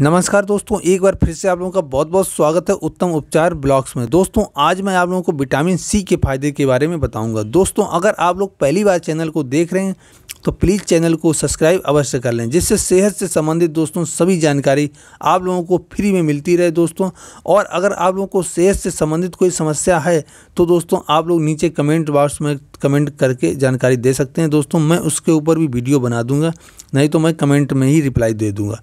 नमस्कार दोस्तों एक बार फिर से आप लोगों का बहुत बहुत स्वागत है उत्तम उपचार ब्लॉग्स में दोस्तों आज मैं आप लोगों को विटामिन सी के फायदे के बारे में बताऊंगा दोस्तों अगर आप लोग पहली बार चैनल को देख रहे हैं तो प्लीज़ चैनल को सब्सक्राइब अवश्य कर लें जिससे सेहत से संबंधित दोस्तों सभी जानकारी आप लोगों को फ्री में मिलती रहे दोस्तों और अगर आप लोगों को सेहत से संबंधित कोई समस्या है तो दोस्तों आप लोग नीचे कमेंट बॉक्स में कमेंट करके जानकारी दे सकते हैं दोस्तों मैं उसके ऊपर भी वीडियो बना दूंगा नहीं तो मैं कमेंट में ही रिप्लाई दे दूँगा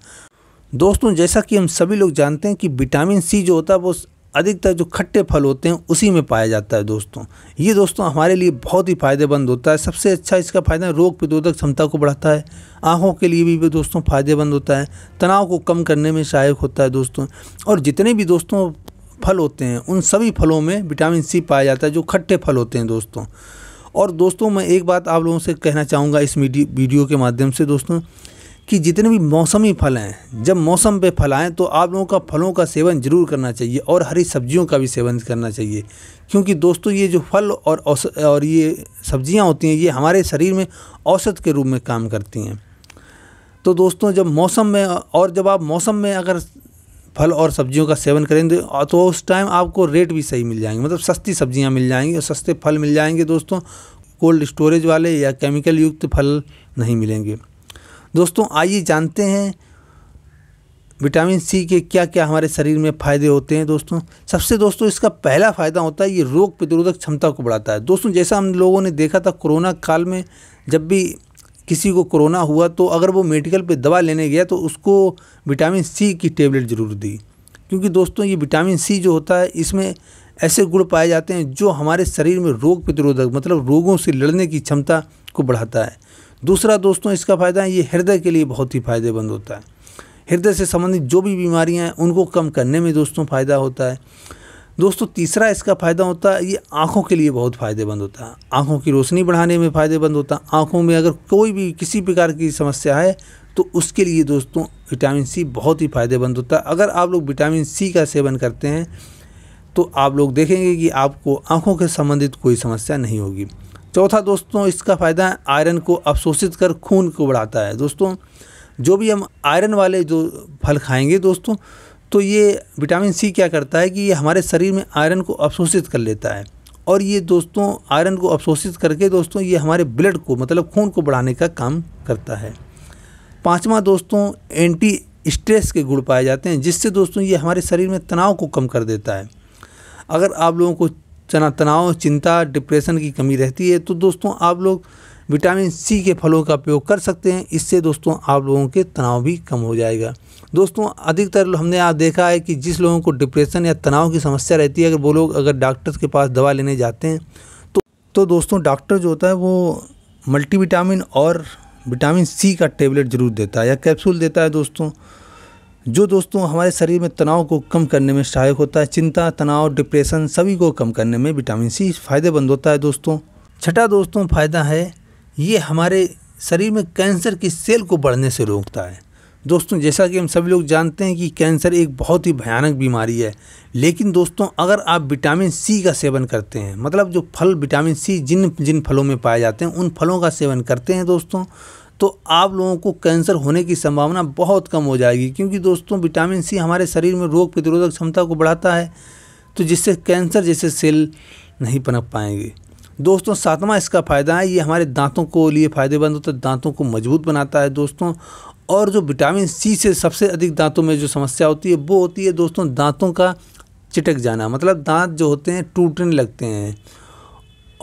दोस्तों जैसा कि हम सभी लोग जानते हैं कि विटामिन सी जो होता है वो अधिकतर जो खट्टे फल होते हैं उसी में पाया जाता है दोस्तों ये दोस्तों हमारे लिए बहुत ही फायदेमंद होता है सबसे अच्छा इसका फ़ायदा रोग प्रतिरोधक क्षमता को बढ़ाता है आँखों के लिए भी दोस्तों फायदेमंद होता है तनाव को कम करने में सहायक होता है दोस्तों और जितने भी दोस्तों फल होते हैं उन सभी फलों में विटामिन सी पाया जाता है जो खट्टे फल होते हैं दोस्तों और दोस्तों मैं एक बात आप लोगों से कहना चाहूँगा इस वीडियो के माध्यम से दोस्तों कि जितने भी मौसमी फल हैं जब मौसम पे फल आएँ तो आप लोगों का फलों का सेवन ज़रूर करना चाहिए और हरी सब्जियों का भी सेवन करना चाहिए क्योंकि दोस्तों ये जो फल और और ये सब्जियां होती हैं ये हमारे शरीर में औसत के रूप में काम करती हैं तो दोस्तों जब मौसम में और जब आप मौसम में अगर फल और सब्जियों का सेवन करेंगे तो उस टाइम आपको रेट भी सही मिल जाएंगे मतलब सस्ती सब्जियाँ मिल जाएंगी और सस्ते फल मिल जाएंगे दोस्तों कोल्ड स्टोरेज वाले या केमिकल युक्त फल नहीं मिलेंगे दोस्तों आइए जानते हैं विटामिन सी के क्या क्या हमारे शरीर में फ़ायदे होते हैं दोस्तों सबसे दोस्तों इसका पहला फ़ायदा होता है ये रोग प्रतिरोधक क्षमता को बढ़ाता है दोस्तों जैसा हम लोगों ने देखा था कोरोना काल में जब भी किसी को कोरोना हुआ तो अगर वो मेडिकल पे दवा लेने गया तो उसको विटामिन सी की टेबलेट ज़रूर दी क्योंकि दोस्तों ये विटामिन सी जो होता है इसमें ऐसे गुण पाए जाते हैं जो हमारे शरीर में रोग प्रतिरोधक मतलब रोगों से लड़ने की क्षमता को बढ़ाता है दूसरा दोस्तों इसका फ़ायदा है ये हृदय के लिए बहुत ही फ़ायदेमंद होता है हृदय से संबंधित जो भी बीमारियाँ हैं उनको कम करने में दोस्तों फ़ायदा होता है दोस्तों तीसरा इसका फ़ायदा होता है ये आँखों के लिए बहुत फ़ायदेमंद होता है आँखों की रोशनी बढ़ाने में फ़ायदेमंद होता है आँखों में अगर कोई भी किसी प्रकार की समस्या है तो उसके लिए दोस्तों विटामिन सी बहुत ही फ़ायदेमंद होता है अगर आप लोग विटामिन सी का सेवन करते हैं तो आप लोग देखेंगे कि आपको आँखों के संबंधित कोई समस्या नहीं होगी चौथा दोस्तों इसका फ़ायदा आयरन को अवशोषित कर खून को बढ़ाता है दोस्तों जो भी हम आयरन वाले जो फल खाएंगे दोस्तों तो ये विटामिन सी क्या करता है कि ये हमारे शरीर में आयरन को अवशोषित कर लेता है और ये दोस्तों आयरन को अवशोषित करके दोस्तों ये हमारे ब्लड को मतलब खून को बढ़ाने का काम करता है पाँचवा दोस्तों एंटी स्ट्रेस के गुड़ पाए जाते हैं जिससे दोस्तों ये हमारे शरीर में तनाव को कम कर देता है अगर आप लोगों को तना तनाव चिंता डिप्रेशन की कमी रहती है तो दोस्तों आप लोग विटामिन सी के फलों का प्रयोग कर सकते हैं इससे दोस्तों आप लोगों के तनाव भी कम हो जाएगा दोस्तों अधिकतर हमने आप देखा है कि जिस लोगों को डिप्रेशन या तनाव की समस्या रहती है अगर वो लोग अगर डॉक्टर के पास दवा लेने जाते हैं तो तो दोस्तों डॉक्टर जो होता है वो मल्टीविटामिन और विटामिन सी का टेबलेट ज़रूर देता है या कैप्सूल देता है दोस्तों जो दोस्तों हमारे शरीर में तनाव को कम करने में सहायक होता है चिंता तनाव डिप्रेशन सभी को कम करने में विटामिन सी फायदेमंद होता है दोस्तों छठा दोस्तों फ़ायदा है ये हमारे शरीर में कैंसर की सेल को बढ़ने से रोकता है दोस्तों जैसा कि हम सभी लोग जानते हैं कि कैंसर एक बहुत ही भयानक बीमारी है लेकिन दोस्तों अगर आप विटामिन सी का सेवन करते हैं मतलब जो फल विटामिन सी जिन जिन फलों में पाए जाते हैं उन फलों का सेवन करते हैं दोस्तों तो आप लोगों को कैंसर होने की संभावना बहुत कम हो जाएगी क्योंकि दोस्तों विटामिन सी हमारे शरीर में रोग प्रतिरोधक क्षमता को बढ़ाता है तो जिससे कैंसर जैसे सेल नहीं पनप पाएंगे दोस्तों सातवां इसका फ़ायदा है ये हमारे दांतों को लिए फ़ायदेमंद होता है दांतों को मजबूत बनाता है दोस्तों और जो विटामिन सी से सबसे अधिक दांतों में जो समस्या होती है वो होती है दोस्तों दांतों का चिटक जाना मतलब दांत जो होते हैं टूटने लगते हैं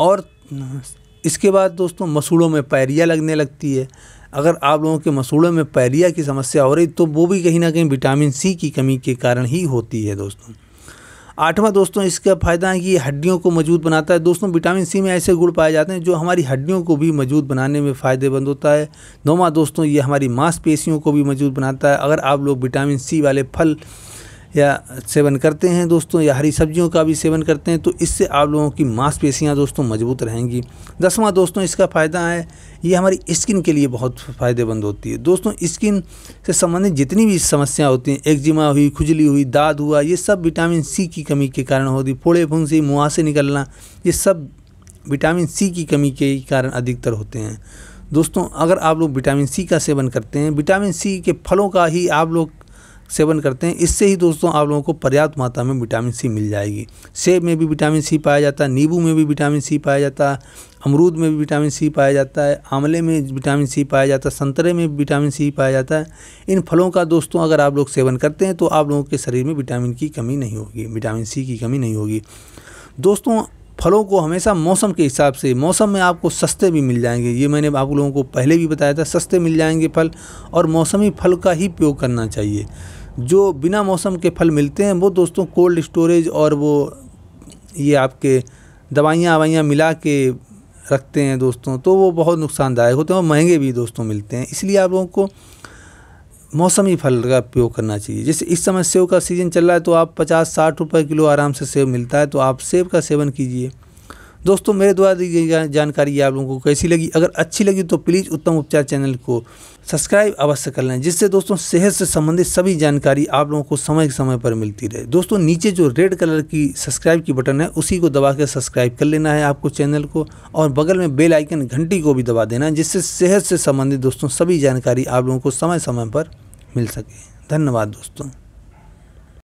और इसके बाद दोस्तों मसूड़ों में पैरिया लगने लगती है अगर आप लोगों के मसूड़ों में पैरिया की समस्या हो रही तो वो भी कहीं ना कहीं विटामिन सी की कमी के कारण ही होती है दोस्तों आठवां दोस्तों इसका फ़ायदा है कि हड्डियों को मजबूत बनाता है दोस्तों विटामिन सी में ऐसे गुड़ पाए जाते हैं जो हमारी हड्डियों को भी मजबूत बनाने में फ़ायदेमंद होता है नौवां दोस्तों ये हमारी मांसपेशियों को भी मजबूत बनाता है अगर आप लोग विटामिन सी वाले फल या सेवन करते हैं दोस्तों या हरी सब्जियों का भी सेवन करते हैं तो इससे आप लोगों की मांसपेशियाँ दोस्तों मजबूत रहेंगी दसवां दोस्तों इसका फ़ायदा है ये हमारी स्किन के लिए बहुत फ़ायदेमंद होती है दोस्तों स्किन से संबंधित जितनी भी समस्याएं होती हैं एक्जिमा हुई खुजली हुई दाद हुआ ये सब विटामिन सी की कमी के कारण होती फोड़े फुंसी मुँह से निकलना ये सब विटामिन सी की कमी के कारण अधिकतर होते हैं दोस्तों अगर आप लोग विटामिन सी का सेवन करते हैं विटामिन सी के फलों का ही आप लोग सेवन करते हैं इससे ही दोस्तों आप लोगों को पर्याप्त मात्रा में विटामिन सी मिल जाएगी सेब में भी विटामिन सी पाया जाता है नींबू में भी विटामिन सी पाया जाता है अमरूद में भी विटामिन सी पाया जाता है आंवले में विटामिन सी पाया जाता है संतरे में विटामिन सी पाया जाता है इन फलों का दोस्तों अगर आप लोग सेवन करते हैं तो आप लोगों के शरीर में विटामिन की कमी नहीं होगी विटामिन सी की कमी नहीं होगी दोस्तों फलों को हमेशा मौसम के हिसाब से मौसम में आपको सस्ते भी मिल जाएंगे ये मैंने आप लोगों को पहले भी बताया था सस्ते मिल जाएंगे फल और मौसमी फल का ही प्रयोग करना चाहिए जो बिना मौसम के फल मिलते हैं वो दोस्तों कोल्ड स्टोरेज और वो ये आपके दवाइयाँ अवाइयाँ मिला के रखते हैं दोस्तों तो वो बहुत नुकसानदायक होते हैं और महंगे भी दोस्तों मिलते हैं इसलिए आप लोगों को मौसमी फल का उपयोग करना चाहिए जैसे इस समय सेब का सीज़न चल रहा है तो आप पचास साठ रुपये किलो आराम से सेब मिलता है तो आप सेब का सेवन कीजिए दोस्तों मेरे द्वारा दी गई जानकारी आप लोगों को कैसी लगी अगर अच्छी लगी तो प्लीज़ उत्तम उपचार चैनल को सब्सक्राइब अवश्य कर लें जिससे दोस्तों सेहत से संबंधित सभी जानकारी आप लोगों को समय के समय पर मिलती रहे दोस्तों नीचे जो रेड कलर की सब्सक्राइब की बटन है उसी को दबा के सब्सक्राइब कर लेना है आपको चैनल को और बगल में बेल आइकन घंटी को भी दबा देना है जिससे सेहत से संबंधित दोस्तों सभी जानकारी आप लोगों को समय समय पर मिल सके धन्यवाद दोस्तों